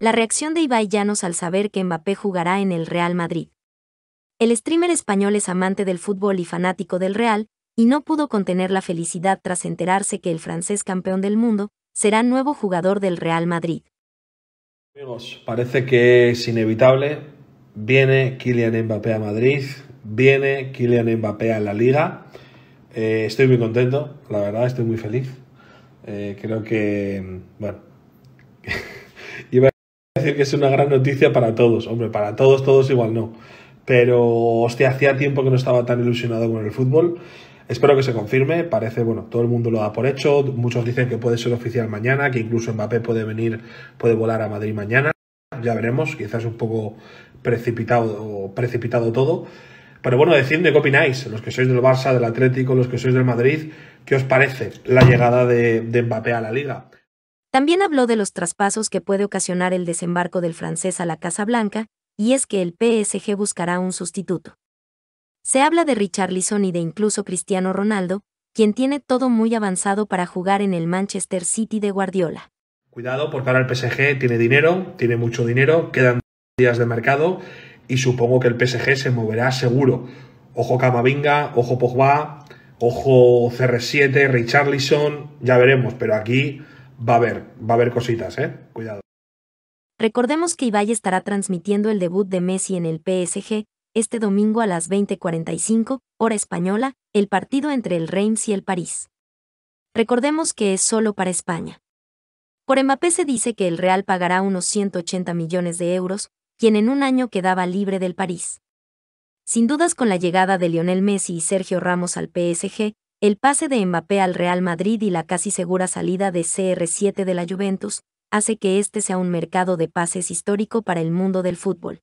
La reacción de Ibai Llanos al saber que Mbappé jugará en el Real Madrid. El streamer español es amante del fútbol y fanático del Real, y no pudo contener la felicidad tras enterarse que el francés campeón del mundo será nuevo jugador del Real Madrid. Amigos, parece que es inevitable. Viene Kylian Mbappé a Madrid, viene Kylian Mbappé a la liga. Eh, estoy muy contento, la verdad, estoy muy feliz. Eh, creo que, mm, bueno, decir que es una gran noticia para todos. Hombre, para todos, todos igual no. Pero, hostia, hacía tiempo que no estaba tan ilusionado con el fútbol. Espero que se confirme. Parece, bueno, todo el mundo lo da por hecho. Muchos dicen que puede ser oficial mañana, que incluso Mbappé puede venir, puede volar a Madrid mañana. Ya veremos, quizás un poco precipitado, precipitado todo. Pero bueno, decidme qué opináis, los que sois del Barça, del Atlético, los que sois del Madrid, ¿qué os parece la llegada de Mbappé a la liga? También habló de los traspasos que puede ocasionar el desembarco del francés a la Casa Blanca, y es que el PSG buscará un sustituto. Se habla de Richarlison y de incluso Cristiano Ronaldo, quien tiene todo muy avanzado para jugar en el Manchester City de Guardiola. Cuidado, porque ahora el PSG tiene dinero, tiene mucho dinero, quedan días de mercado y supongo que el PSG se moverá seguro. Ojo Camavinga, ojo Pogba, ojo CR7, Richarlison, ya veremos, pero aquí va a haber, va a haber cositas, ¿eh? Cuidado. Recordemos que Ibai estará transmitiendo el debut de Messi en el PSG este domingo a las 20:45, hora española, el partido entre el Reims y el París. Recordemos que es solo para España. Por Mbappé se dice que el Real pagará unos 180 millones de euros, quien en un año quedaba libre del París. Sin dudas con la llegada de Lionel Messi y Sergio Ramos al PSG, el pase de Mbappé al Real Madrid y la casi segura salida de CR7 de la Juventus hace que este sea un mercado de pases histórico para el mundo del fútbol.